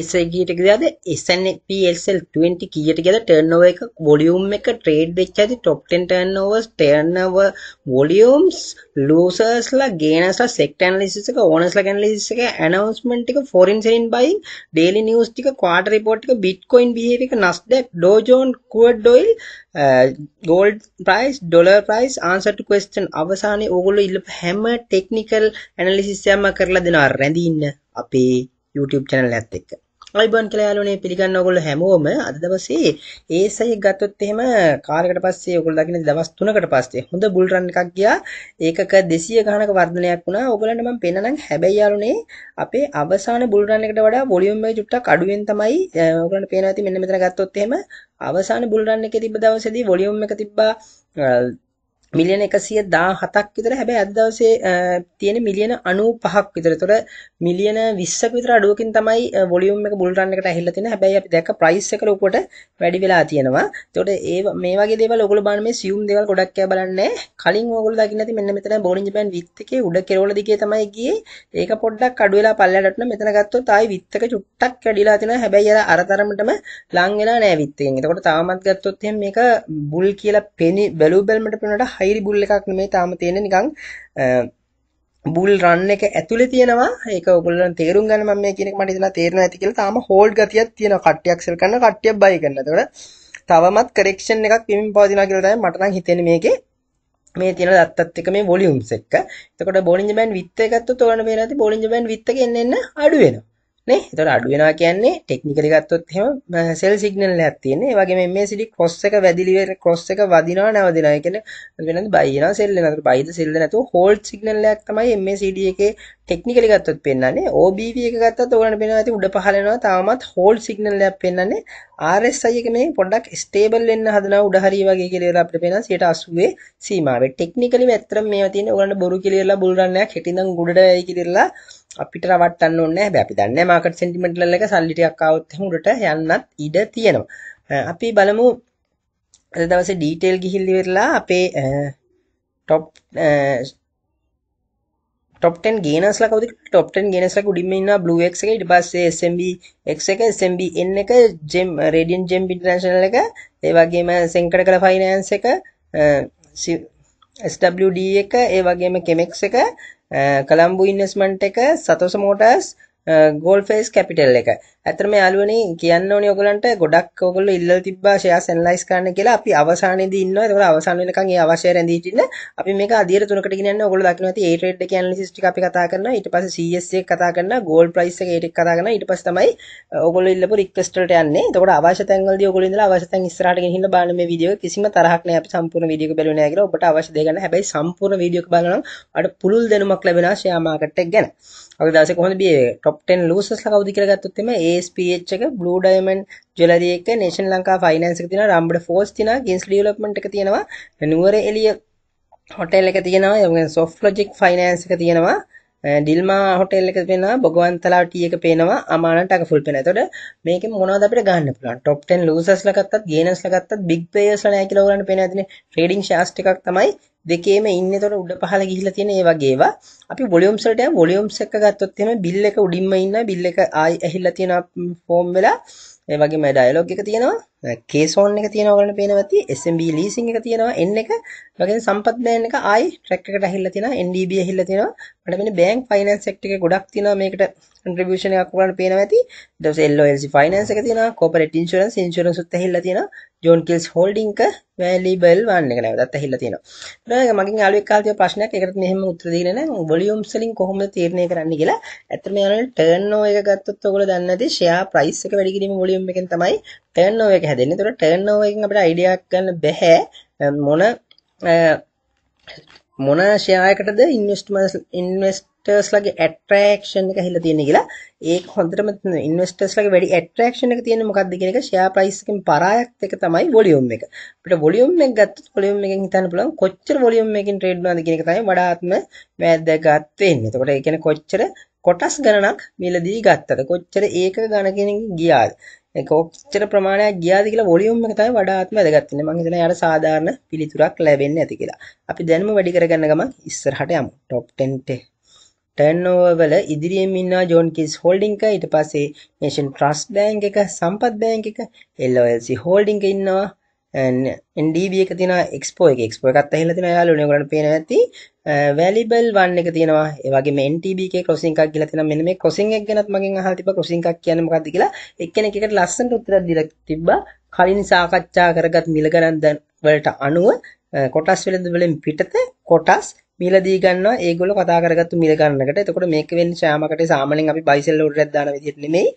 ඒසයි කීයට ගියාද S&P/SL 20 කීයට ගියාද ටර්න්ඕවර් එක වොලියුම් එක ට්‍රේඩ් වෙච්ච ඇති top 10 turnovers turnover volumes losers ලා gainers ලා sector analysis එක owners ලා analysis එක announcement එක foreign selling buying daily news ටික quarter report එක bitcoin behavior එක nasdaq dow jones crude oil uh, gold price dollar price answer to question අවසානයේ ඕගොල්ලෝ ඉල්ලපු හැම technical analysis එකක්ම කරලා දෙනවා රැඳින්න අපේ YouTube channel එකත් එක්ක. අයිබන් කියලා යාළුවනේ පිළිගන්න ඔයගොල්ලෝ හැමෝම අද දවසේ ඒසයි ගත්තොත් එහෙම කාලයකට පස්සේ ඔයගොල්ලෝ දකින්න දවස් 3කට පස්සේ හොඳ බුල් රන් එකක් ගියා ඒකක 200 ගණනක වර්ධනයක් වුණා ඔයගොල්ලන්ට මම පෙන්නනම් හැබැයි යාළුවනේ අපේ අවසාන බුල් රන් එකට වඩා වොලියුම් එක චුට්ටක් අඩුවෙන් තමයි ඔයගොල්ලන්ට පේනවා ඇති මෙන්න මෙතන ගත්තොත් එහෙම අවසාන බුල් රන් එකේ තිබ්බ දවසේදී වොලියුම් එක තිබ්බා මිලියන 117ක් විතර හැබැයි අද දවසේ තියෙන මිලියන 95ක් විතර. ඒතොර මිලියන 20ක විතර අඩුවකින් තමයි වොලියුම් එක බුල් රන් එකට ඇහිලා තියෙන්නේ. හැබැයි අපි දැක්ක ප්‍රයිස් එක ලොකුවට වැඩි වෙලා තියෙනවා. ඒතොර ඒ මේ වගේ දේවල් ඔයගොල්ලෝ බලන මේ සියුම් දේවල් ගොඩක් අය බලන්නේ. කලින් ඔයගොල්ලෝ දකින්න ඇති මෙන්න මෙතන බෝලින් ජපාන් විත් එකේ උඩ කෙරවල දිගේ තමයි ගියේ. ඒක පොඩ්ඩක් අඩු වෙලා පල්ලයට වටන මෙතන ගත්තොත් ආයි විත් එක චුට්ටක් වැඩිලා තියෙනවා. හැබැයි අර අර තරමටම ලං වෙලා නෑ විත් එකෙන්. ඒතකොට තවමත් ගත්තොත් එහෙනම් මේක බුල් කියලා පෙනි බැලු බැලමට පෙනුනට හයිරි බුල් එකක් නෙමේ තාම තියෙන නිකන් බුල් රන් එක ඇතුලේ තියෙනවා ඒක ඔයගොල්ලන් තේරුම් ගන්න මම මේ කියන එක මට ඉතලා තේරෙනවා ඇති කියලා තාම හෝල්ඩ් ගතියක් තියෙනවා කට්ටියක් සෙල් කරන කට්ටියක් බයි කරන. එතකොට තවමත් කරෙක්ෂන් එකක් වෙමින් පවතිනවා කියලා තමයි මට නම් හිතෙන්නේ මේකේ මේ තියෙන දත්තත් එක මේ වොලියම්ස් එක. එතකොට බෝලින්ජ් බෑන්ඩ් විත් එකත් උතෝරන වෙලාදී බෝලින්ජ් බෑන්ඩ් විත් එක එන්න එන්න අඩු වෙනවා. නේ එතකොට අඩු වෙනවා කියන්නේ ටෙක්නිකලි ගත්තොත් එහෙම සෙල් සිග්නල් එකක් තියෙන්නේ. ඒ වගේම MACD ක්‍රොස් එක වැඩිලිවර ක්‍රොස් එක වදිනවා නැවදිනවා. ඒ කියන්නේ වෙනද බයි වෙනවා සෙල් වෙනවා. එතකොට බයිද සෙල්ද නැතුව හෝල්ඩ් සිග්නල් එකක් තමයි MACD එකේ ටෙක්නිකලි ගත්තොත් පෙන්වන්නේ. OBV එක ගත්තත් ඕගලන්ට පේනවා ඇති උඩ පහළ වෙනවා. තාමත් හෝල්ඩ් සිග්නල් එකක් පෙන්වන්නේ. RSI එක මේ පොඩ්ඩක් ස්ටේබල් වෙන්න හදනවා උඩ හරිය වගේ කියලා අපිට පේනවා 80 සීමාවේ. ටෙක්නිකලි ඇත්තටම මේවා තියෙන්නේ ඕගලන්ට බොරු කියලා බුල් රන්නයක් හෙටින්දන් උඩට යයි කියලා අපිට රවට්ටන්න ඕනේ නැහැ. අපි දන්නේ නැහැ මාකට් සෙන්ටිමන්ට් ලෙවල් එක සල්ලි ටිකක් ආවොත් එහෙනම් උඩට යන්නත් ඉඩ තියෙනවා. අපි බලමු අද දවසේ ඩීටේල් ගිහිල්ලි වෙලා අපේ টপ top 10 ගේනර්ස්ලා කවුද top 10 ගේනර්ස්ලා උඩින්ම ඉන්නවා blue x එක ඊට පස්සේ SMB x එක SMB n එක gem radiant gem international එක ඒ වගේම සෙන්කඩ කළ finance එක SWD එක ඒ වගේම Chemex එක කළම්බු ඉන්වස්මන්ට් එක සතෝස මෝටර්ස් ගෝල්ෆේස් කැපිටල් එක ඇතරම යාලුවනේ කියන්න ඕනේ ඔයගලන්ට ගොඩක් ඔයගොල්ලෝ ඉල්ලලා තිබ්බා ෂෙයාස් ඇනලයිස් කරන්න කියලා අපි අවසානයේදී ඉන්නවා. ඒතකොට අවසාන වෙනකන් ඒ අවශ්‍ය රැඳී සිටින්න අපි මේක අදියර තුනකට ගෙනියන්න ඔයගොල්ලෝ දකින්න ඇති ඒ ට්‍රේඩ් එක ඇනලිසිස් ටික අපි කතා කරනවා. ඊට පස්සේ CS එක කතා කරනවා. ගෝල්ඩ් ප්‍රයිස් එක ඒට කතා කරනවා. ඊට පස්සේ තමයි ඔයගොල්ලෝ ඉල්ලපු රික්වෙස්ට් වලට යන්නේ. ඒතකොට අවශ්‍ය තැන්වලදී ඔයගොල්ලෝ ඉඳලා අවශ්‍ය තැන් ඉස්සරහට ගෙනහින්න බලන මේ වීඩියෝ එක කිසිම තරහක් නෑ අපි සම්පූර්ණ වීඩියෝ එක බැලුවේ නෑ කියලා. ඔබට අවශ්‍ය දේ ගන්න. හැබැයි සම්පූර්ණ වීඩියෝ එක බලනවා නම් ඔයාලට පුළුල් දැනුමක් ලැබෙනවා ෂෙයා මාකට් එක ගැන. අද දවසේ කොහොමද මේ top 10 losers ලා කවුද කියලා ගත්තොත් එimhe බේස් පීච් එක බ්ලූ ඩයිමන් ජලරියක නේෂන් ලංකා ෆයිනන්ස තින රම්බට ෆෝස් තින ගෙන්ස් ියලප්මට එක තියෙනවා නුවර එලිය හොටල් එක තියෙනවා යම සොෆ් ලොජික් ෆයිනන්සක තියෙනවා ඩිල්මා හොටෙල් එක පේනවා බොගවන්තලා ටී එක පේනවා අමානට අක ෆුල් පේනවා. එතකොට මේකෙන් මොනවද අපිට ගන්න පුළුවන්? top 10 losers ලා ගත්තත්, gainers ලා ගත්තත්, big players ලා නැහැ කියලා ඔයගලන්ට පේනවා ඇතිනේ. trading shares එකක් තමයි දෙකේම ඉන්නේ. එතකොට උඩ පහළ ගිහිලා තියෙන ඒ වගේවා. අපි volumes වලට යන volumes එක ගත්තොත් එහෙම bill එක උඩින්ම ඉන්නවා. bill එක ආයි ඇහිලා තියෙන form වෙලා ඒ වගේම dialogue එක තියෙනවා. කේසෝන් එක තියෙනවා ඔයගලන්ට පේනවා ඇති SMB leasing එක තියෙනවා N එක වගේ සම්පත් බෑන් එක ආයි ට්‍රැක් එකට ඇහිලා තියෙනවා NDB ඇහිලා තියෙනවා මට මෙන්න බැංක් ෆයිනෑන්ස් සෙක්ටර් එකේ ගොඩක් තියෙනවා මේකට contribution එකක් ඔයගලන්ට පේනවා ඇති ඊට පස්සේ LOLC finance එක තියෙනවා corporate insurance insurance උත් ඇහිලා තියෙනවා ජෝන් කිල්ස් හෝල්ඩින් එක වැලිබල් වන්න එක නැවතත් ඇහිලා තියෙනවා. ඊට මගෙන් යාළුවෙක් කාලේ තියෙන ප්‍රශ්නයක්. ඒකට මෙහෙම උත්තර දෙන්නේ නැහැ. වොලියම්ස් වලින් කොහොමද තීරණය කරන්නේ කියලා. ඇත්තටම යාළුවනේ ටර්න් ඕවර් එක ගත්තොත් ඔයගොල්ලෝ දන්නේ නැති ෂෙයා ප්‍රයිස් එක වැඩි කිරීම වොලියම් එකෙන් තමයි ටර්න් ඕවර් එක හැදෙන්නේ. ඒතකොට ටර්න් ඕවර් එකෙන් අපිට අයිඩියා ගන්න බැහැ මොන මොන ෂෙයා එකටද ඉන්වෙස්ට්මන්ට්ස් ඉන්වෙස්ටර්ස් ලගේ ඇට්‍රැක්ෂන් එක හිලා තියෙන්නේ කියලා. ඒක හොඳටම ඉන්වෙස්ටර්ස් ලගේ වැඩි ඇට්‍රැක්ෂන් එක තියෙන්නේ මොකක්ද කියන එක ෂෙයා ප්‍රයිස් එකෙන් පරායක් එක තමයි වොලියුම් එක. අපිට වොලියුම් එක ගත්තොත් වොලියුම් එකෙන් හිතන්න පුළුවන් කොච්චර වොලියුම් එකකින් ට්‍රේඩ් වෙනවද කියන එක තමයි වඩාත්ම වැදගත් වෙන්නේ. එතකොට ඒ කියන්නේ කොච්චර කොටස් ගණනක් මිලදී ගත්තද කොච්චර ඒක ගණකින් ගියාද ඒක ඔච්චර ප්‍රමාණයක් ගියාද කියලා වොලියුම් එක තමයි වඩාත්ම වැදගත් වෙන්නේ. මම හිතනවා යාට සාධාරණ පිළිතුරක් ලැබෙන්නේ ඇති කියලා. අපි දැනුම වැඩි කරගන්න ගමන් ඉස්සරහට යමු. top 10 ටර්නෝවර් වල ඉදිරියෙන් ඉන්නා ජෝන් කිස් හෝල්ඩින්ග් එක ඊට පස්සේ නේෂන් ට්‍රස්ට් බැංක් එක, සම්පත් බැංක් එක, LLC හෝල්ඩින්ග් එක ඉන්නවා. එන්ඩබ එක තින එක්ස්පෝ එක්ස්පෝ එකත් හිල තින යාල නිගට පේන ඇති වැලිබල් වන්න එක තියෙනවා ඒවගේ මෙන්ටබ කොසිංක් කියල තින මෙ මේ කොසිං එක් ගැත් මගින් හතිප කොසිංක් කියන මකද කියලා එක්කෙන එකට ලස්සන් උත්තර දිල තිබ්බ කලින් සාකච්ඡා කරගත් මිලගරන්ද වලට අනුව කොටස් වෙළඳ වලින් පිටත කොටස් මිල දී ගන්නවා ඒගොල්ලෝ කතා කරගත්තු මිල ගන්නකට. එතකොට මේක වෙන්නේ ශාමකට සාමාන්‍යයෙන් අපි බයිසෙල් ඕඩරයක් දාන විදිහට නෙමෙයි.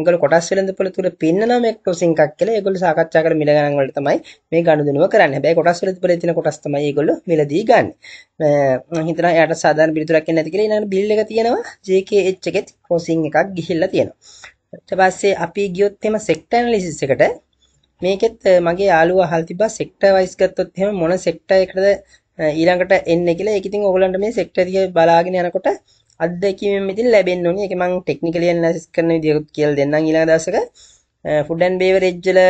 උගල කොටස් වෙළඳපොළ තුල පෙන්නනවා මේ ක්‍රොසින් එකක් කියලා. ඒගොල්ලෝ සාකච්ඡා කරලා මිල ගණන් වලට තමයි මේ ගනුදෙනුව කරන්නේ. හැබැයි කොටස් වෙළඳපොළේ තියෙන කොටස් තමයි ඒගොල්ලෝ මිල දී ගන්න. මම හිතනවා එයාට සාධාරණ පිළිතුරක් එන්නේ නැති කියලා ඊළඟ බිල් එක තියෙනවා JKH එකෙත් ක්‍රොසින් එකක් ගිහිල්ලා තියෙනවා. ඊට පස්සේ අපි ගියොත් එම සෙක්ටර් ඇනලිසිස් එකට මේකෙත් මගේ යාළුවා අහලා තිබ්බා සෙක්ටර් වයිස් ගත්තොත් එහෙම මොන සෙක්ටර් එකටද ඊළඟට එන්න කියලා ඒක ඉතින් ඔයගලන්ට මේ සෙක්ටර් දිහා බලාගෙන යනකොට අත්දැකීම් ඉතින් ලැබෙන්න ඕනේ. ඒක මම ටෙක්නිකලි ඇනලිසිස් කරන විදිහකුත් කියලා දෙන්නම් ඊළඟ දවසක. ෆුඩ් ඇන්ඩ් බේවරේජ් වල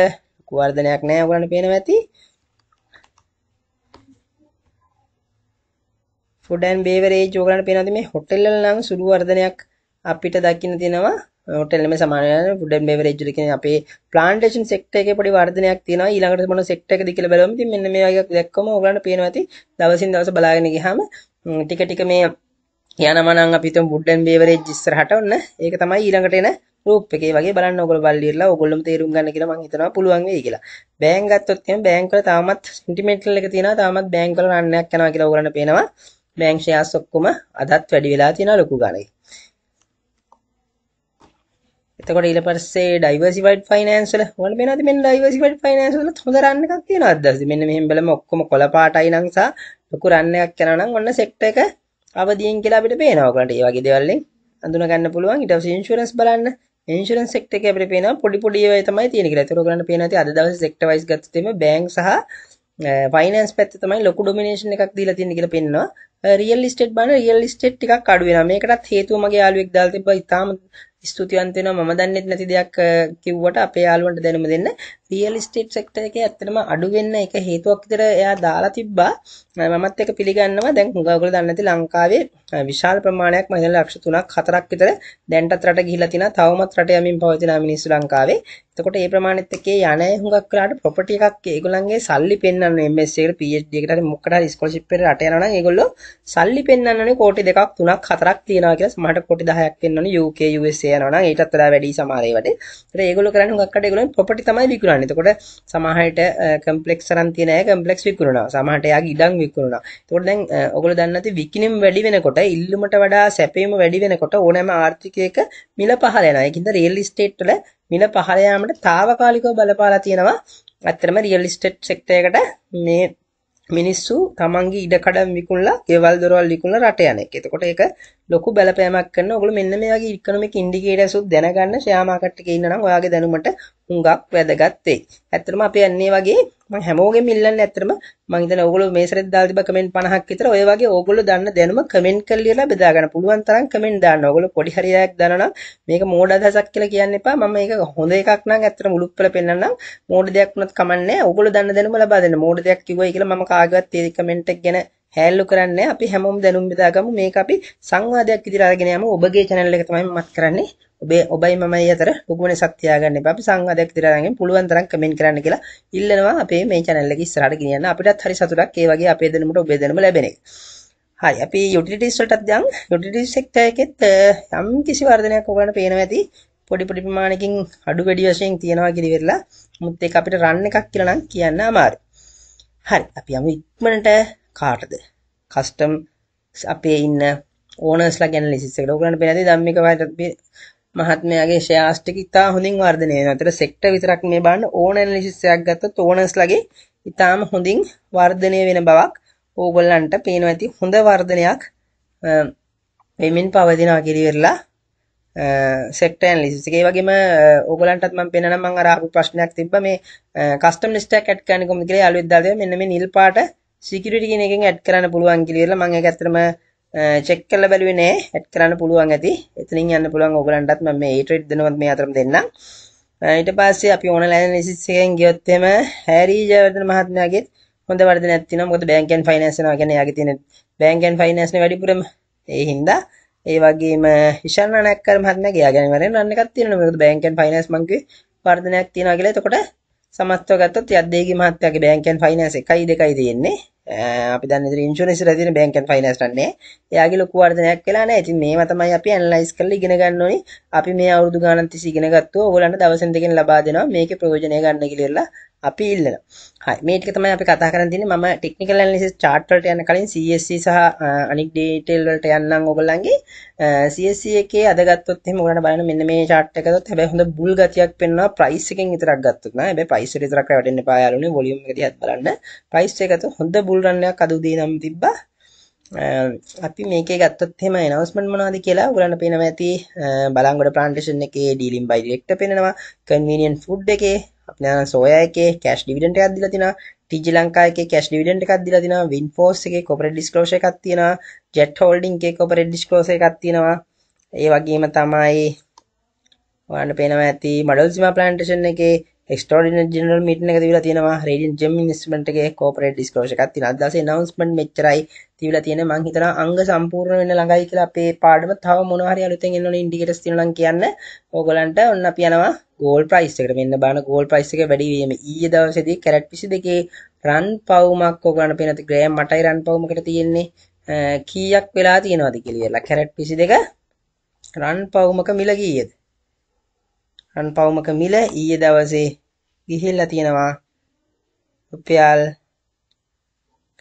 වර්ධනයක් නැහැ ඔයගලන්ට පේනවා ඇති. ෆුඩ් ඇන්ඩ් බේවරේජ් ඔයගලන්ට පේනවාද මේ හොටෙල් වල නම් සුළු වර්ධනයක් අපිට දකින්න තියෙනවා. හොටෙල්ම සමානය ෆුඩ් ඇන්ඩ් බෙවරේජ් වල කියන්නේ අපේ ප්ලාන්ටේෂන් සෙක්ටර් එකේ පොඩි වර්ධනයක් තියෙනවා ඊළඟට මොන සෙක්ටර් එකද කියලා බලමු ඉතින් මෙන්න මේ වගේ දැක්කම ඕගලන්ට පේනවා ඇති දවසින් දවස බලාගෙන ගියාම ටික ටික මේ යනමනම් අපි හිතමු ෆුඩ් ඇන්ඩ් බෙවරේජ් ඉස්සරහට ඔන්න ඒක තමයි ඊළඟට එන රූප් එකේ වගේ බලන්න ඔයගොල්ලෝ බල්ලියලා ඔයගොල්ලොම තේරුම් ගන්න කියලා මම හිතනවා පුළුවන් වෙයි කියලා. බෑන්ක් ගත්තොත් එහෙනම් බෑන්ක් වල තාමත් සෙන්ටිමෙන්ටල් එක තියෙනවා තාමත් බෑන්ක් වල රන්නයක් යනවා කියලා ඔයගොල්ලන්ට පේනවා. බෑන්ක් ෂෙයාර්ස් ඔක්කොම අදත් වැඩි වෙලා තියෙනවා ලොකු ගානේ. එතකොට ඊට පස්සේ ඩයිවර්සිෆයිඩ් ෆයිනෑන්ස් වල ඔයාලා බලනවාද මෙන්න ඩයිවර්සිෆයිඩ් ෆයිනෑන්ස් වල හොඳ රන් එකක් තියෙනවා අදස්සේ මෙන්න මෙහෙම බලමු ඔක්කොම කොළ පාටයි නම් සහ ලොකු රන් එකක් යනවා නම් ඔන්න සෙට් එක අවදියෙන් කියලා අපිට පේනවා ඔයගලන්ට ඒ වගේ දේවල් වලින් අඳුන ගන්න පුළුවන් ඊට පස්සේ ඉන්ෂුරන්ස් බලන්න ඉන්ෂුරන්ස් සෙක්ටර් එකේ අපිට පේනවා පොඩි පොඩි ඒවා තමයි තියෙන කියලා. ඒතර ඔයගලන්ට පේනවා ඉතින් අද දවසේ සෙක්ටර් වයිස් ගත්තොත් බැංක් සහ ෆයිනන්ස් පැත්ත තමයි ලොකු ඩොමිනේෂන් එකක් දීලා තියෙන කියලා පෙන්නවා රියල් ස්ටේට් බලන රියල් ස්ටේට් ටිකක් අඩු වෙනවා මේකටත් හේතුව මගේ යාළුවෙක් දාලා තිබ්බා ඉතාලම ස්තුතිවන්ත වෙනවා මම දන්නේ නැති දෙයක් කිව්වට අපේ යාළුවන්ට දැනුම දෙන්න රියල් ස්ටේට් සෙක්ටර් එකේ ඇත්තටම අඩු වෙන්න එක හේතුවක් විතර එයා දාලා තිබ්බා මමත් ඒක පිළිගන්නවා දැන් හුඟක් ඔයගොල්ලෝ දන්නේ නැති ලංකාවේ විශාල ප්‍රමාණයක් මම හිතන්නේ ලක්ෂ 3ක් 4ක් විතර දැන්ටත් රට ගිහිලා තිනා තවමත් රට යමින් පවතින මිනිස්සු ලංකාවේ එතකොට ඒ ප්‍රමාණෙත් එකේ යන්නේ හුඟක් කරාට ප්‍රොපර්ටි එකක් ඒගොල්ලන්ගේ සල්ලි පෙන්වන්නේ MS එකට PhD එකට හරි මොකකට හරි ස්කෝලර්ෂිප් එකට රට යනවා නම් ඒගොල්ලෝ සල්ලි පෙන්වන්නේ කෝටි දෙකක් තුනක් හතරක් තියනවා කියලා මට කෝටි 10ක් පෙන්වන්නේ UK USA යනවනම් ඊටත් වඩා වැඩි සමහර ඒවට. ඒතර ඒගොල්ලෝ කරන්නේ හුඟක් අඩ ඒගොල්ලෝ ප්‍රොපර්ටි තමයි විකුණන්නේ. එතකොට සමහරට කම්ප්ලෙක්ස් අරන් තියෙන අය කම්ප්ලෙක්ස් විකුණනවා. සමහරට එයාගේ ඉඩම් විකුණනවා. එතකොට දැන් ඔයගොල්ලෝ දන්නේ නැති විකිණීම් වැඩි වෙනකොට ඉල්ලුමට වඩා සැපීම වැඩි වෙනකොට ඕනෑම ආර්ථිකයක මිල පහළ යනවා. ඒකින්ද රියල් ඉස්ටේට් වල මිල පහළ යාමට తాවකාලිකව බලපාලා තියෙනවා. ඇත්තටම රියල් ඉස්ටේට් සෙක්ටරයකට මේ මිනිස්සු තමන්ගේ ඉඩකඩම් විකුණලා ගෙවල් දොරවල් විකුණලා රට යන එක. එතකොට ඒක ලොකු බලපෑමක් කරන ඔගොල්ලෝ මෙන්න මේ වගේ ඉකොනොමික් ඉන්ඩිකේටර්ස් උත් දැනගන්න ෂෙයා මාකට් එකේ ඉන්නනම් ඔයාගේ දැනුමට හුඟක් වැදගත් වෙයි. ඇත්තටම අපි යන්නේ වගේ මම හැමෝගෙම ඉල්ලන්නේ ඇත්තටම මම හිතන ඔයගොල්ලෝ මේ සැරේ දාලා තිබ්බ කමෙන්ට් 50ක් විතර ඔය වගේ ඔයගොල්ලෝ දන්න දැනුම කමෙන්ට් කරලා බෙදා ගන්න පුළුවන් තරම් කමෙන්ට් දාන්න. ඔයගොල්ලෝ පොඩි හරියක් දනනම් මේක මෝඩ අදහසක් කියලා කියන්න එපා. මම මේක හොඳ එකක් නම් ඇත්තටම උලුප්පල පෙන්නන්නම්. මෝඩ දෙයක් වුණත් කමන්නේ නැහැ. ඔයගොල්ලෝ දන්න දැනුම ලබා දෙන්න. මෝඩ දෙයක් කිව්වයි කියලා මම කාගවත් ඒ කමෙන්ට් එක ගැන හැල්ලු කරන්නේ අපි හැමෝම දැනුම් බෙදාගමු මේක අපි සංවාදයක් විදිහට අරගෙන යමු ඔබගේ channel එක තමයි මමත් කරන්නේ ඔබේ ඔබයි මමයි අතර ලොකු වෙනසක් තියාගන්න එපා අපි සංවාදයක් විදිහට අරගෙන පුළුවන් තරම් comment කරන්න කියලා ඉල්ලනවා අපේ මේ channel එක ඉස්සරහට ගෙනියන්න අපිටත් හරි සතුටක් ඒ වගේ අපේ දැනුමට ඔබේ දැනුම ලැබෙන එක හරි අපි utilities වලටත් දැන් utilities sector එකෙත් යම් කිසි වර්ධනයක් ඔයගලන්ට පේනවා ඇති පොඩි පොඩි ප්‍රමාණකින් අඩු වැඩි වශයෙන් තියනවා කියලා ඉවරලා මුත් ඒක අපිට රන් එකක් කියලා නම් කියන්න අමාරුයි හරි අපි යමු ඉක්මනට කාටද කස්ටම් අපේ ඉන්න ඕනස්ලා ගැන ලිසිස්සකට ඔගලන්ට පෙනදී ධම්මික වෛරත්බේ මහත්මයාගේ ෂෙයාර්ස් ටික ඉතා හොඳින් වර්ධනය වෙනවා. ඒතර සෙක්ටර් විතරක් මේ බලන්න ඕන ඇනලිසිස් එකක් ගත්තොත් ඕනස්ලාගේ ඉතාම හොඳින් වර්ධනය වෙන බවක් ඕගොල්ලන්ට පේනවා ඇති. හොඳ වර්ධනයක් වෙමින් පවතිනවා කිරිවිරලා සෙක්ටර් ඇනලිසිස් එක. ඒ වගේම ඕගොල්ලන්ටත් මම පෙන්නනම් මම අර ආපු ප්‍රශ්නයක් තිබ්බා මේ කස්ටම් ලිස්ට් එකක් ඇඩ් කරන්න කොහොමද කියලා යාළුවෙක් දාලා මෙන්න මේ නිල් පාට සිකට කියන එකෙන් ඇඩ් කරන්න පුළුවන් කිලිවෙල මං එක ඇතරම චෙක් කල බැලුවේ නෑ ඇඩ් කරන්න පුළුවන් ඇති එතනින් යන්න පුළුවන් ඔගලන්ටත් මම මේ ට්‍රේඩ් දෙනවත් මේ අතරම දෙන්නම් ඊට පස්සේ අපි ඔන්ලයින් ඇනලිසිස් එකෙන් ගියොත් එම හැරි ජයවර්ධන මහත්මයාගේ හොඳ වර්ධනයක් තියෙනවා මොකද බැංක් ඇන් ෆයිනෑන්ස් වෙනවා කියන්නේ යාගේ තියෙන බැංක් ඇන් ෆයිනෑන්ස් නේ වැඩිපුරම ඒ හින්දා ඒ වගේම ඉෂාන් අනක්කර මහත්මයාගේ යාගෙන වරෙන් රන් එකක් තියෙනවා මොකද බැංක් ඇන් ෆයිනෑන්ස් මංගේ වර්ධනයක් තියෙනවා කියලා එතකොට සමස්තව ගත්තොත් යද්දේගේ මහත්තයාගේ බැංක් ඇන් ෆයිනෑන්ස් එකයි දෙකයි තියෙන්නේ අපි දන්න ඉන්ශරස රතින බැංකන් ෆයිනස් රන්නේ යාගේ ලොකු වර්ධනයක් කියලා නෑ ඉතින් මේවා තමයි අපි ඇනලයිස් කරලා ඉගෙන ගන්න ඕනේ අපි මේ අවුරුදු ගානක් තිස්සේ ඉගෙන ගත්තා ඕගොල්ලන්ට දවසෙන් දෙකෙන් ලබා දෙනවා මේකේ ප්‍රයෝජනය ගන්න කියලා අපි ඉල්ලන හයි මේක තමයි අපි කතා කරන්න තියෙන්නේ මම ටෙක්නිකල් ඇනලිසිස් chart වලට යන කලින් CSC සහ අනික් detail වලට යන්නම් ඔයගොල්ලන්ගේ CSC එකේ අද ගත්තොත් එහෙම ඔයාලට බලන්න මෙන්න මේ chart එක ගත්තොත් හැබැයි හොඳ බුල් ගතියක් පෙන්වනවා price එකෙන් විතරක් ගත්තොත් නෑ හැබැයි price එක විතරක් රැවටෙන්න එපා යාළුවනේ volume එක දිහාත් බලන්න price එක ගත්තොත් හොඳ බුල් රන් එකක් අද උදේ නම් තිබ්බා අපි මේකේ ගත්තොත් එහෙම announcement මොනවද කියලා ඔයගලන්ට පේනවා ඇති බලංගොඩ plantation එකේ dealing by direct පේනවා convenient food එකේ අපේ සෝයා එකේ කැෂ් ඩිවිඩන්ට් එකක් දීලා තිනවා TG ලංකා එකේ කැෂ් ඩිවිඩන්ට් එකක් දීලා තිනවා Winforce එකේ corporate disclosure එකක් තියෙනවා Jet Holding එකේ corporate disclosure එකක් තියෙනවා ඒ වගේම තමයි ඔයාලට පේනවා ඇති Madolsima plantation එකේ extraordinary general meeting එක තිබිලා තියෙනවා Radiant Gem investment එකේ corporate disclosure එකක් තියෙනවා අද දවසේ announcement මෙච්චරයි තිබිලා තියෙන මං හිතනවා අංග සම්පූර්ණ වෙන්න ළඟයි කියලා අපේ පාඩම තව මොනවා හරි අලුතෙන් එන්න ඕන ඉන්ඩිකේටර්ස් තියෙනවා නම් කියන්න ඕගොල්ලන්ට ඔන්න අපි යනවා ගෝල් ප්‍රයිස්සකට මෙන්න බාන ගෝල් ප්‍රයිස්සක වැඩිවීම ඊය දවසදී කැරට් පිසි දෙකේ රන් පවුමක් ෝගන පෙනති ග්‍රෑම් මටයි රන් පවමකට තියෙන්නේ කීයක් වෙලා තියෙනවාද කිලියලා කැරට් පිසි දෙක රන් පවුමක මිල ගීයද රන් පවුමක මිල ඊය දවසේ ගිහිල්ල තියෙනවා රුපියල්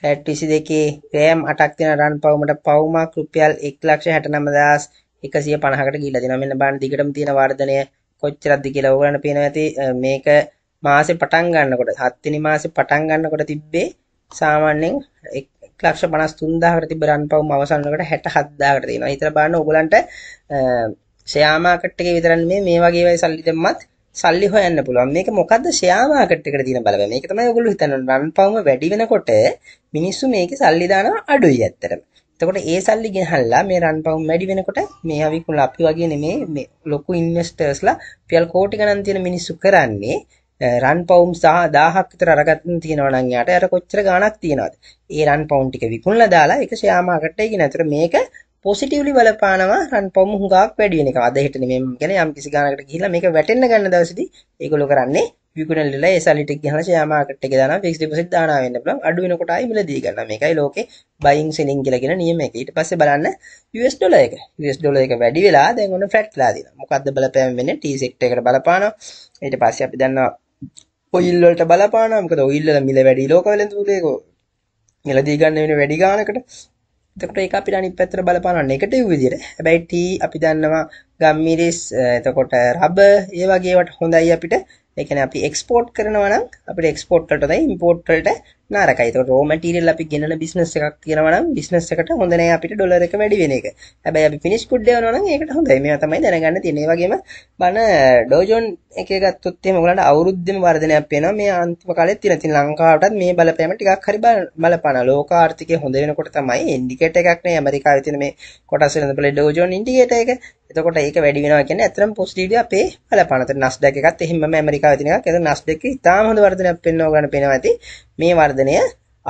කැට් විසි දෙකේ ග්‍රෑම් අටක් තියෙන රන් පවුමට පවුමක් රුපියල් එක් ලක්ෂ හැට නමදස් එකසිය පනහකට ගිල්ල දෙන මෙන්න බාන් දිගටම තියෙන වර්ධනය කොච්චරක්ද කියලා ඕගලන්ට පේනවා ඇති මේක මාසේ පටන් ගන්නකොට හත්වෙනි මාසේ පටන් ගන්නකොට තිබ්බේ සාමාන්‍යයෙන් 153000කට තිබ්බ රන්පවුම අවසන් වෙනකොට 67000කට තියෙනවා. හිතලා බලන්න ඕගලන්ට ෂෙයා මාකට් එකේ විතරක් නෙමෙයි මේ වගේ වෙයි සල්ලි දෙම්මත් සල්ලි හොයන්න පුළුවන්. මේක මොකද්ද ෂෙයා මාකට් එකට තියෙන බලපෑම. මේක තමයි ඔයගොල්ලෝ හිතන්නේ රන්පවුම වැඩි වෙනකොට මිනිස්සු මේකේ සල්ලි දානවා අඩුයි ඇත්තටම. එතකොට ඒ සල්ලි ගෙනහල්ලා මේ රන්පවුම් වැඩි වෙනකොට මේ අවිකුල අපි වගේ නෙමේ මේ ලොකු ඉන්වෙස්ටර්ස්ලා පියල් කෝටි ගණන් තියෙන මිනිස්සු කරන්නේ රන් පවුම් සහ 1000ක් විතර අරගත්තන් තියෙනවා නම් යාට අර කොච්චර ගාණක් තියනවද ඒ රන් පවුම් ටික විකුණලා දාලා ඒක ෂෙයා මාකට් එකේ ගෙනතර මේක පොසිටිව්ලි බලපානවා රන් පොම් හුඟක් වැඩි වෙන එක. අද හෙට නෙමෙයි මම කියන්නේ යම් කිසි ගානකට ගිහිල්ලා මේක වැටෙන්න ගන්න දවසේදී ඒගොල්ලෝ කරන්නේ විකුණන ලෙලා ඒ සලිට ගහන ෂෙයා මාකට් එකේ දානවා ෆික්ස් ඩිපොසිට් දානවා වෙන්න පුළුවන්. අඩු වෙනකොට ආයි මිලදී ගන්නවා. මේකයි ලෝකේ බයින් සෙලින් කියලා කියන නියම එක. ඊට පස්සේ බලන්න US ඩොලර් එක. US ඩොලර් එක වැඩි වෙලා දැන් ඔන්න ෆ්ලැට් වෙලා දිනවා. මොකද්ද බලපෑම වෙන්නේ? T සෙක්ටර් එකට බලපානවා. ඊට පස්සේ අපි දන්නවා ඔයිල් වලට බලපානවා. මොකද ඔයිල් වල මිල වැඩි ලෝකවල තුලේ මිලදී ගන්න වෙන වැඩි ගානකට එතකොට ඒක අපිට අනිත් පැත්තට බලපාන නෙගටිව් විදිහට. හැබැයි ටී අපි දන්නවා ගම්මිරිස් එතකොට රබර් ඒ වගේ ඒවාට හොඳයි අපිට. ඒ කියන්නේ අපි එක්ස්පෝට් කරනවා නම් අපිට එක්ස්පෝට් වලට හොඳයි ඉම්පෝට් වලට නාරකයි. ඒතකොට raw material අපි ගෙනන business එකක් තියෙනවා නම් business එකට හොඳ නෑ අපිට ඩොලර් එක වැඩි වෙන එක. හැබැයි අපි finish good දෙනවා නම් ඒකට හොඳයි. මේවා තමයි දැනගන්න තියෙන්නේ. ඒ වගේම බන ඩෝජොන් එකේ ගත්තොත් එහෙම ඔයගලන්ට අවුරුද්දෙම වර්ධනයක් පේනවා. මේ අන්තිම කාලේ තියෙන තියෙන ලංකාවටත් මේ බලපෑම ටිකක් හරි බලපාන. ලෝක ආර්ථිකය හොඳ වෙනකොට තමයි ඉන්ඩිකේටර් එකක් නේ ඇමරිකාවේ තියෙන මේ කොටස් වෙනද බලේ ඩෝජොන් ඉන්ඩිකේටර් එක. එතකොට ඒක වැඩි වෙනවා කියන්නේ ඇත්තටම පොසිටිව්ලි අපේ බලපාන. ඒතර Nasdaq එකත් එහෙමම ඇමරිකාවේ තියෙන එකක්. ඒතර Nasdaq එක ඉතාම හොඳ වර්ධනයක් පෙන්වනවා ගන්න පේනවා ඇති. මේ වර්ධනය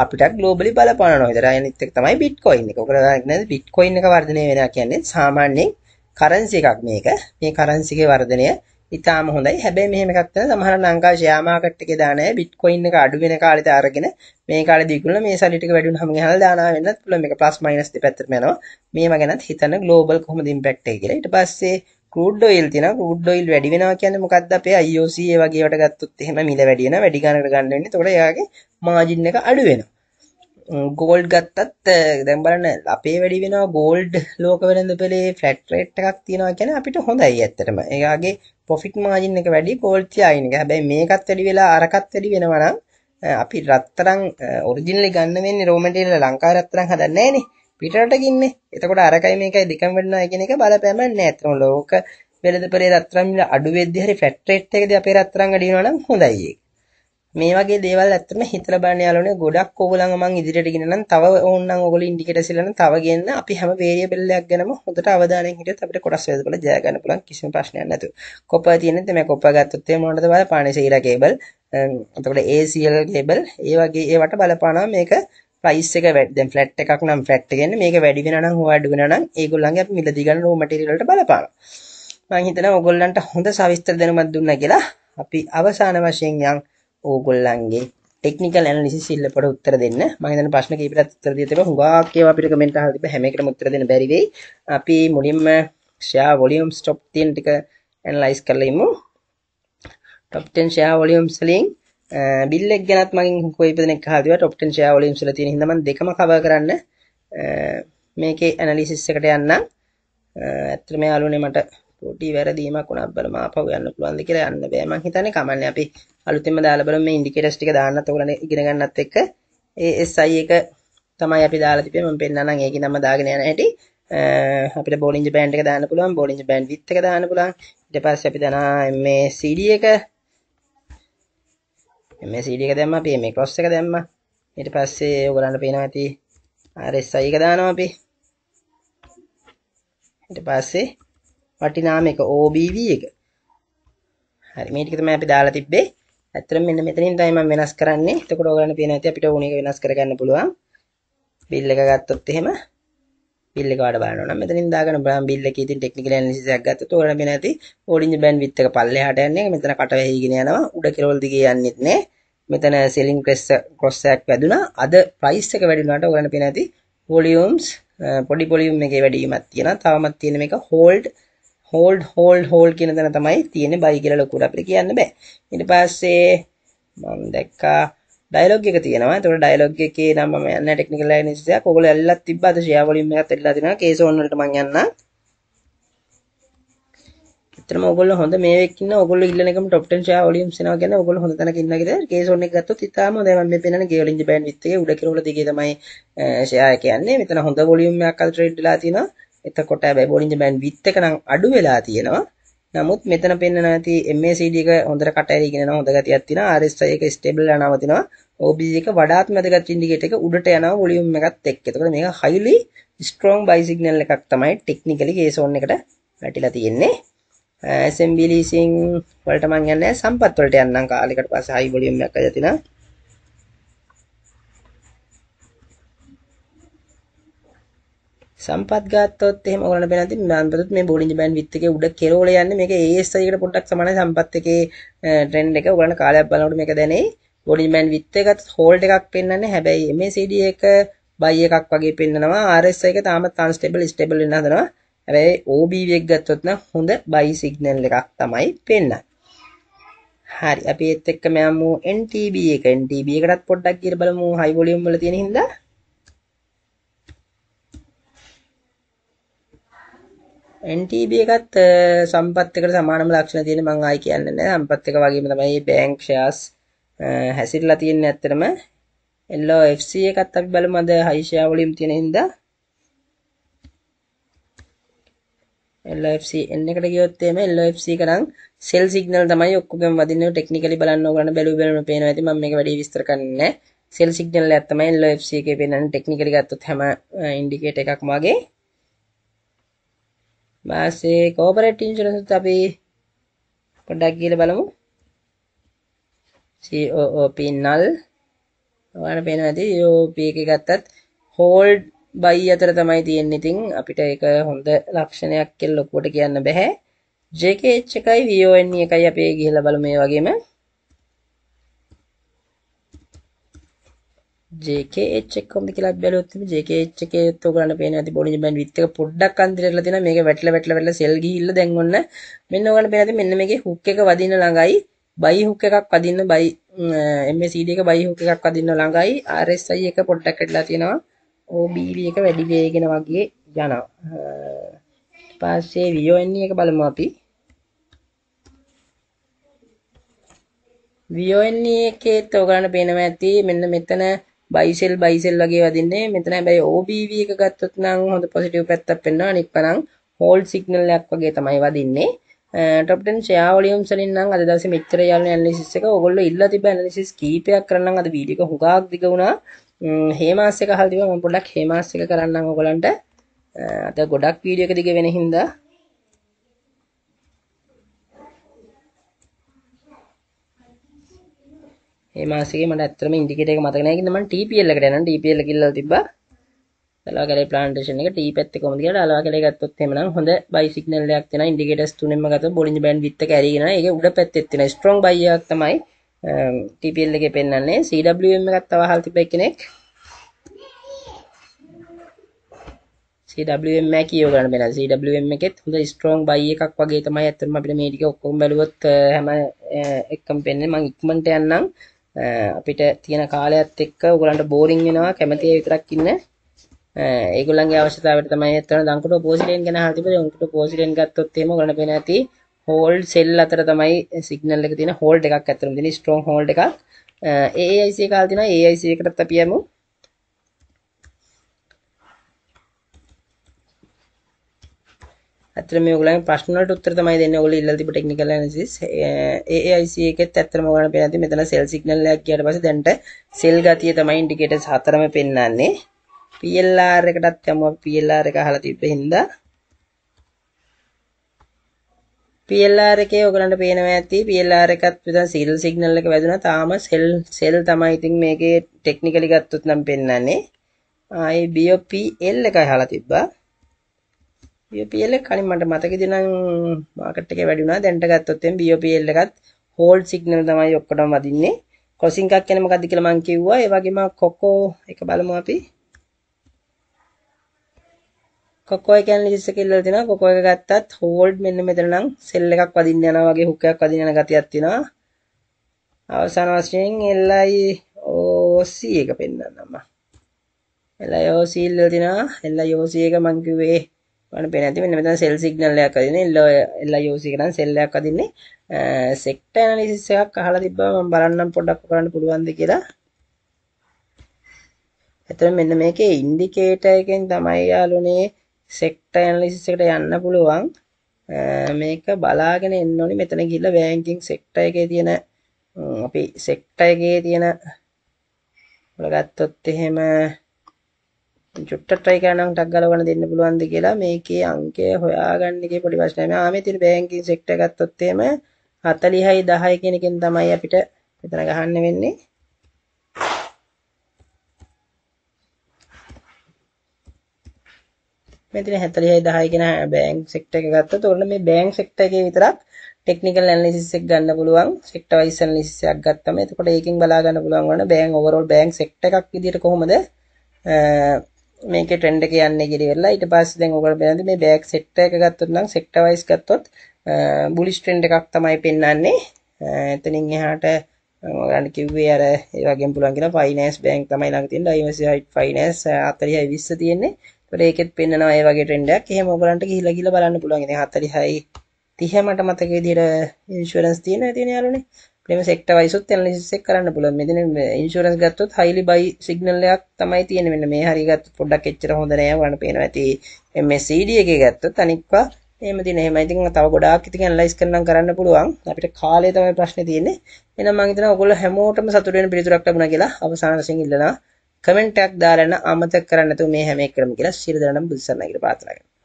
අපිට ගලෝබලි බලපාන විතර අනිත්තක තමයි බිට්කොයින් එක. ඔකට නැද බිට්කොයින් එක වර්ධනය වෙනවා කියන්නේ සාමාන්‍යයෙන් කරන්සි එකක් මේක. මේ කරන්සි එකේ වර්ධනය ඉතාම හොඳයි. හැබැයි මෙහෙම එකක් තමයි සමහර ලංකා ෂෙයා මාකට් එකේ දාන අය බිට්කොයින් එක අඩු වෙන කාලෙට අරගෙන මේ කාලේ දිගුණා මේ සල්ලි ටික වැඩි වුණාම ගහලා දානවා වෙන්නත් පුළුවන්. මේක ප්ලස් මයිනස් දෙපැත්තටම යනවා. මේවා ගැනත් හිතන ග්ලෝබල් කොහොමද ඉම්පැක්ට් එක කියලා. ඊට පස්සේ ක්‍රූඩ් ඔයිල් තියෙනවා ක්‍රූඩ් ඔයිල් වැඩි වෙනවා කියන්නේ මොකද්ද අපේ IOC ඒ වගේ ඒවට ගත්තොත් එහෙම මිල වැඩි වෙනවා වැඩි ගණනකට ගන්න වෙන්නේ එතකොට එයාගේ මාජින් එක අඩු වෙනවා ගෝල්ඩ් ගත්තත් දැන් බලන්න අපේ වැඩි වෙනවා ගෝල්ඩ් ලෝක වෙළඳ පෙළේ ෆ්ලැට් රේට් එකක් තියෙනවා කියන්නේ අපිට හොඳයි ඇත්තටම එයාගේ පොෆිට් මාජින් එක වැඩි ගෝල්ඩ් තියාගෙන එක හැබැයි මේකත් වැඩි වෙලා අරකත් වැඩි වෙනවා නම් අපි රත්තරන් ඔරිජිනලි ගන්න වෙන්නේ රෝ මැටීරියල් ලංකාවේ රත්තරන් හදන්නේ නැහනේ පිටරටක ඉන්නේ. එතකොට අරකයි මේකයි දෙකම වෙන්නවා කියන එක බලපෑම නැහැ. එතන ලෝක වෙළඳපොලේ රත්තරන් මිල අඩු වෙද්දී හරි ෆැට් රේට් එකදී අපේ රත්තරන් අඩු වෙනවා නම් හොඳයි ඒක. මේ වගේ දේවල් ඇත්තම හිතලා බලන්න යාළුවනේ ගොඩක් ඕගොල්ලන් මං ඉදිරියට ගෙනනම් තව ඕන්නම් ඕගොල්ලෝ ඉන්ඩිකේටර් සිලන තව ගෙන්න අපි හැම වේරියබල් එකක් ගැනම හොඳට අවධානයෙන් හිටියොත් අපිට කොටස් වේදවල ජය ගන්න පුළුවන් කිසිම ප්‍රශ්නයක් නැතුව. කොපා තියෙනද මේ කොපා ගත්තොත් එහෙම මොනවද බලපාන සීලා කේබල් එතකොට ACL කේබල් ඒ වගේ ඒවට බලපානවා මේක ප්‍රයිස් එක වැඩි දැන් ෆ්ලැට් එකක් නම් ෆ්ලැට් එක මේක වැඩි වෙනා නම් හොය අඩු වෙනා නම් ඒගොල්ලන්ගේ අපි මිලදී ගන්න රෝ මටීරියල් වලට බලපානවා මම හිතනවා ඕගොල්ලන්ට හොඳ සවිස්තර දැනුමක් දුන්නා කියලා අපි අවසාන වශයෙන් යම් ඕගොල්ලන්ගේ ටෙක්නිකල් ඇනලිසිස් ඉල්ලපට උත්තර දෙන්න මම හිතන ප්‍රශ්න කීපයක් උත්තර දී තිබා හුඟක් ඒවා අපිට කමෙන්ට් අහලා තිබා හැම එකටම උත්තර දෙන්න බැරි වෙයි අපි මුලින්ම ෂෙයා වොලියම් ස්ටොප් තියෙන ටික ඇනලයිස් කරලා ඉමු top 10 ෂෙයා වොලියම්ස් වලින් බිල් එක ගැනත් මගෙන් කොයි පදෙනෙක් අහලා තිබුණා top 10 share volumes වල තියෙන හින්දා මම දෙකම cover කරන්න මේකේ analysis එකට යන්නම් ඇත්තටම යාළුවනේ මට පොඩි වැරදීමක් වුණා බලම ආපහු යන්න පුළුවන්ද කියලා යන්න බෑ මං හිතන්නේ කමන්නේ අපි අලුතෙන්ම දාලා බලමු මේ ඉන්ඩිකේටර්ස් ටික දාන්නත් ඔයගොල්ලෝ ඉගෙන ගන්නත් එක්ක ඒ SI එක තමයි අපි දාලා තිබේ මම පෙන්නනනම් ඒකේ නම දාගෙන යන හැටි අපිට බෝලින්ජ් බෑන්ඩ් එක දාන්න පුළුවන් බෝලින්ජ් බෑන්ඩ් විත් එක දාන්න පුළුවන් ඊට පස්සේ අපි දානවා මේ CD එක MSD එක දැම්මා අපි මේකෝස් එක දැම්මා ඊට පස්සේ ඔයගලන්ට පේනවා ඇති RSI එක දානවා අපි ඊට පස්සේ වටිනාම එක OBV එක හරි මේ ටික තමයි අපි දාලා තිබ්බේ ඇත්තටම මෙන්න මෙතනින් තමයි මම වෙනස් කරන්නේ එතකොට ඔයගලන්ට පේනවා ඇති අපිට ඕන එක වෙනස් කරගන්න පුළුවන් බිල් එක ගත්තොත් එහෙම බිල් එක වඩ බලනවා නම් මෙතනින් දාගෙන බලන්න බිල් එකේ ඉතින් ටෙක්නිකල් ඇනලිසිස් එකක් ගත්තොත් ඔයාලා මෙන්න ඇති ඕඩින්ජ් බෑන්ඩ් විත් එක පල්ලෙහාට යන්නේ මෙතන කට වෙහිගෙන යනවා උඩ කෙළවල දිගේ යන්නෙත් නෑ මෙතන සෙලින් ක්‍රෙස් ක්‍රොස් එකක් වැදුනා අද ප්‍රයිස් එක වැඩි වුණාට ඔයාලා පේන ඇති වොලියම්ස් පොඩි පොලියම් එකේ වැඩිවීමක් තියෙනවා තවමත් තියෙන මේක හෝල්ඩ් හෝල්ඩ් හෝල්ඩ් හෝල්ඩ් කියන තැන තමයි තියෙන්නේ බයි කියලා ලොකුට අපිට කියන්න බෑ ඊට පස්සේ මම දැක්කා ඩයලොග් එක තියෙනවා. ඒතකොට ඩයලොග් එකේ නම් මම යන්න ටෙක්නිකල් ලයිනස් එකක්. ඔයගොල්ලෝ ඇල්ලලා තිබ්බාද ෂෙයා වොලියුම් එකත් ඇල්ලලා තිනවා. කේස් ඕන් වලට මම යන්න. ඇත්තටම ඔයගොල්ලෝ හොඳ මේවෙක් ඉන්න ඔයගොල්ලෝ ඉල්ලන එකම top 10 ෂෙයා වොලියුම්ස් එනවා කියන්නේ ඔයගොල්ලෝ හොඳ තැනක ඉන්නා කියලා. කේස් ඕන් එක ගත්තොත් ඉතාලම හොඳයි. මම මේ පෙන්නන ගේලින්ජ් බෑන්ඩ් විත් එකේ උඩ කෙරවල දිගේ තමයි ෂෙයා එක යන්නේ. මෙතන හොඳ වොලියුම් එකක් අද ට්‍රේඩ් වෙලා තිනවා. එතකොට හැබැයි බෝලින්ජ් බෑන්ඩ් විත් එක නම් අඩු වෙලා තියෙනවා. නමුත් මෙතන පෙන්වන ඇති MACD එක හොඳට කටහරි ඉගෙනන හොඳ ගතියක් තියෙනවා RSI එක ස්ටේබල් වෙලා නවතිනවා OBJ එක වඩාත්ම වැදගත් ඉන්ඩිකේටර් එක උඩට යනවා වොලියුම් එකත් එක්ක. එතකොට මේක highly strong buy signal එකක් තමයි ටෙක්නිකලි ඒ zone එකට වැටිලා තියෙන්නේ. SMB leasing වලට මම යන්නේ සම්පත් වලට යන්නම් කාලයකට පස්සේ high volume එකක් අයතිනා. සම්පත් ගත්තොත් එහෙම ඔයගොල්ලන්ට බලන්න තියෙන මන්පතුත් මේ බෝලින්ජ් බෑන්ඩ් විත් එකේ උඩ කෙරෝල යන්නේ මේක ASI එකට පොඩ්ඩක් සමානයි සම්පත් එකේ ට්‍රෙන්ඩ් එක ඔයගොල්ලන්ට කාලයක් බලනකොට මේක දැනේ බෝලින්ජ් බෑන්ඩ් විත් එකත් හෝල්ඩ් එකක් පෙන්වන්නේ හැබැයි MACD එක බයි එකක් වගේ පෙන්වනවා RSI එක තාමත් අන්ස්ටේබල් ස්ටේබල් වෙන්න හදනවා හැබැයි OBV එක ගත්තොත් නම් හොඳ බයි සිග්නල් එකක් තමයි පෙන්වන්නේ හරි අපි ඒත් එක්ක මෑමු NTB එක NTB එකටත් පොඩ්ඩක් කියලා බලමු හයි වොලියම් වල තියෙන හින්දා NTB එකත් සම්පත් එකට සමානම ලක්ෂණ තියෙන මම ආයි කියන්නේ නැහැ. සම්පත් එක වගේම තමයි බැංක් ෂෙයාස් හැසිරලා තියෙන්නේ ඇත්තටම. LOFC එකත් අපි බලමු අද හයි ෂෙයා වලින් තියෙන හින්දා. LOFC N එකට ගියොත් එimhe LOFC එක නම් සෙල් සිග්නල් තමයි ඔක්කොගම වදින්නේ ටෙක්නිකලි බලන්න ඕගලන්ට බැලු බැලුම පේනවා ඇති මම මේක වැඩි විස්තර කරන්නේ නැහැ. සෙල් සිග්නල් එකක් තමයි LOFC එකේ පේනන්නේ ටෙක්නිකලි ගත්තොත් හැම ඉන්ඩිකේටර් එකක්ම වගේ. බස්සේ කෝපරට් ඉන්ශරසුත් අපි පොඩ්ඩක් කියල බලමු පින්නල් වන පෙන ඇති යෝප එක ගත්තත් හෝල්ඩ් බයි අතර තමයි තියෙන් ඉතිං අපිට එක හොඳ ලක්ෂණයක් කෙල් ලොක්කොට කියන්න බැහැ ජකච් එකයි වෝන්නේ එකයි අපේ ගිහල බලු මේ වගේම ජේකේච් කොමද කියලා බැලුවොත්ම ජේකේච් එකේත් ඔයගලන්ට පේනවා ඇති බෝඩින් බෑන්ඩ්විත් එක පොඩ්ඩක් අන්තිර කරලා තියෙනවා මේක වැටලා වැටලා වැටලා සෙල් ගිහිල්ලා දැන් ඔන්න මෙන්න ඔයගලන්ට පේනවා මෙන්න මේකේ හුක් එක වදින්න ළඟයි බයි හුක් එකක් වදින්න බයි MACD එක බයි හුක් එකක් වදින්න ළඟයි RSI එක පොඩ්ඩක් ඇටලා තියෙනවා OBV එක වැඩි වේගෙන වගේ යනවා පස්සේ VON e එක බලමු අපි VON e එකේත් ඔයගලන්ට පේනවා ඇති මෙන්න මෙතන බයිසෙල් බයිසෙල් වගේ වදින්නේ මෙතන හැබැයි OBV එක ගත්තොත් නම් හොඳ පොසිටිව් පැත්තක් පෙන්වනවා අනිත් පැනම් හෝල්ඩ් සිග්නල් එකක් වගේ තමයි වදින්නේ ටොප් 10 ෂෙයා වොලියම්ස් වලින් නම් අද දවසේ මෙච්චර යාළුවනේ ඇනලිසිස් එක ඕගොල්ලෝ ඉල්ලලා තිබ්බ ඇනලිසිස් කීපයක් කරන්න නම් අද වීඩියෝ එක හුඟක් දිග වුණා හේමාස් එක අහලා තිබ්බා මම පොඩ්ඩක් හේමාස් එක කරන්නම් ඕගලන්ට අද ගොඩක් වීඩියෝ එක දිග වෙන හින්දා මේ මාසෙක මට ඇත්තටම ඉන්ඩිකේටර් එක මතක නැහැ කින්ද මම TPL එකට යනවා TPL කියලා තිබ්බා අලවකලේ ප්ලාන්ටේෂන් එක T පැත්තේ කොහොමද කියලා අලවකලේ ගත්තොත් එහෙමනම් හොඳ බයි සිග්නල් එකක් තියෙනවා ඉන්ඩිකේටර්ස් තුනෙන්ම ගත්තොත් බොලින්ජ් බෑන්ඩ් විත් එක ඇරිගෙන ඒක උඩ පැත්තේ තියෙන ස්ට්‍රොං බයි එකක් තමයි TPL එකේ පෙන්වන්නේ CWM එකක් තව අහලා තිබ්බ එක්කෙනෙක් CWM එක කියව ගන්න බෑ CWM එකෙත් හොඳ ස්ට්‍රොං බයි එකක් වගේ තමයි ඇත්තටම අපිට මේ ටික ඔක්කොම බැලුවොත් හැම එකම පෙන්වන්නේ මම ඉක්මනට යන්නම් අපිට තියෙන කාලයත් එක්ක උගලන්ට බෝරිං වෙනවා කැමති අය විතරක් ඉන්න ඒගොල්ලන්ගේ අවශ්‍යතාවයට තමයි ඇත්තන දංකුට පෝසිටෙන් ගැන හල්තිබ උන්ට පෝසිටෙන් ගත්තොත් එහෙම උගලන්ට පේන ඇති හෝල්ඩ් සෙල් අතර තමයි සිග්නල් එක තියෙන හෝල්ඩ් එකක් ඇත්තටම තියෙන ස්ට්‍රොං හෝල්ඩ් එකක් AIC එකල් තියෙනවා AIC එකටත් අපි යමු ඇත්තටම මේගොල්ලන්ගේ ප්‍රශ්න වලට උත්තර තමයි දෙන්නේ ඔයගොල්ලෝ ඉල්ලලා තිබ්බ ටෙක්නිකල් ඇනලිසිස් AIC එකෙත් ඇත්තටම ඔයගොල්ලන්ට පේනවා මෙතන සෙල් සිග්නල් එකක් ගියාට පස්සේ දැන්ට සෙල් ගතිය තමයි ඉන්ඩිකේටර්ස් හතරම පෙන්වන්නේ PLR එකටත් යමු අපි PLR එක අහලා තිබ්බ හින්දා PLR එකේ ඔයගලන්ට පේනවා ඇති PLR එකත් විතර සෙල් සිග්නල් එක වැදුනා තාම සෙල් සෙල් තමයි ඉතින් මේකේ ටෙක්නිකලි ගත්තොත් නම් පෙන්වන්නේ ආයේ BOPL එකයි හලා තිබ්බා BOPL එක කලින් මට මතකද නම් මාකට් එකේ වැඩි වුණා. දැන්ට ගත්තොත් එම් BOPL එකත් hold signal තමයි ඔක්කොටම වදින්නේ. crossing එකක් කියන්නේ මොකද්ද කියලා මම කිව්වා. ඒ වගේම කොකෝ එක බලමු අපි. කොකෝ එක ඇනලිසිස් එක ඉල්ලලා තිනවා. කොකෝ එක ගත්තත් hold මෙන්න මෙතන නම් sell එකක් වදින්න යනවා වගේ hook එකක් වදින්න යන ගතියක් තියෙනවා. අවසාන වශයෙන් LI OC එක පෙන්නන්නම් මම. LI OC ඉල්ලලා තිනවා. LI OC එක මම කිව්වේ ඔයාලට පේන ඇති මෙන්න මෙතන සෙල් සිග්නල් එකක් අදින්නේ LIOC එක නම් සෙල් එකක් අදින්නේ සෙක්ටර් ඇනලිසිස් එකක් අහලා තිබ්බම මම බලන්නම් පොඩ්ඩක් කරන්න පුළුවන්ද කියලා ඇතර මෙන්න මේකේ ඉන්ඩිකේටර් එකෙන් තමයි යාළුනේ සෙක්ටර් ඇනලිසිස් එකට යන්න පුළුවන් මේක බලාගෙන එන්න ඕනි මෙතන ගිහිල්ලා බැංකින් සෙක්ටර් එකේ තියෙන අපි සෙක්ටර් එකේ තියෙන ගත්තොත් එහෙම චුට්ටක් try කරා නම් ටක් ගලවන්න දෙන්න පුළුවන්ද කියලා මේකේ අංකය හොයාගන්න එකේ පොඩි ප්‍රශ්නයක්. ආ මේ තියෙන banking sector ගත්තොත් එහෙම 40යි 10යි කියන එකෙන් තමයි අපිට මෙතන ගහන්න වෙන්නේ. මෙතන 40යි 10යි කියන බැංක් සෙක්ටර් එක ගත්තොත් ඔන්න මේ බැංක් සෙක්ටර් එකේ විතරක් ටෙක්නිකල් ඇනලිසිස් එක ගන්න පුළුවන් සෙක්ටර් වයිස් ඇනලිසිස් එකක් ගත්තම එතකොට ඒකෙන් බලා ගන්න පුළුවන් වුණා බැංක් ඕවරෝල් බැංක් සෙක්ටර් එකක් විදිහට කොහොමද මේකේ ට්‍රෙන්ඩ් එක යන්නේ කියලා වෙලා ඊට පස්සේ දැන් ඔයගොල්ලෝ බලන්න මේ බෑග් සෙක්ටර් එක ගත්තොත් නම් සෙක්ටර් වයිස් ගත්තොත් බුලිෂ් ට්‍රෙන්ඩ් එකක් තමයි පෙන්වන්නේ එතනින් එහාට ඔයගොල්ලන්ට කිව්වේ අර ඒ වගේම පුළුවන් කියලා ෆයිනෑන්ස් බැංක් තමයි ළඟ තියෙන ඩයිවර්සිෆයිඩ් ෆයිනෑන්ස් 40යි 20 තියෙන්නේ ඒතකොට ඒකෙත් පෙන්වනවා ඒ වගේ ට්‍රෙන්ඩ් එකක් එහෙම ඔයගොල්ලන්ට ගිහිලා ගිහිලා බලන්න පුළුවන් ඉතින් 40යි 30 මට මතක විදිහට ඉන්ෂුරන්ස් තියෙනවා තියෙන යාළුවනේ මේම සෙක්ටර් වයිසොත් ඇනලිසිස් එක කරන්න පුළුවන්. මෙතන ඉන්ෂුරන්ස් ගත්තොත් highly buy signal එකක් තමයි තියෙන්නේ. මෙන්න මේ හරිය ගත්තොත් පොඩ්ඩක් එච්චර හොඳ නෑ වරණ පේනවා ඇති. MSCD එකේ ගත්තොත් අනික්වා එහෙම තියෙන. එහෙම ඉතින් තව ගොඩාක් ඉතින් ඇනලයිස් කරනම් කරන්න පුළුවන්. අපිට කාලය තමයි ප්‍රශ්නේ තියෙන්නේ. එහෙනම් මම හිතනවා ඔයගොල්ලෝ හැමෝටම සතුට වෙන පිළිතුරක් ලැබුණා කියලා අවසාන වශයෙන් ඉල්ලනවා. කමෙන්ට් එකක් දාලා අමතක කරන්න තු මේ හැම එකම කියලා ශිරදරණම් බුදුසරණයි කියලා ප්‍රාර්ථනා කරනවා.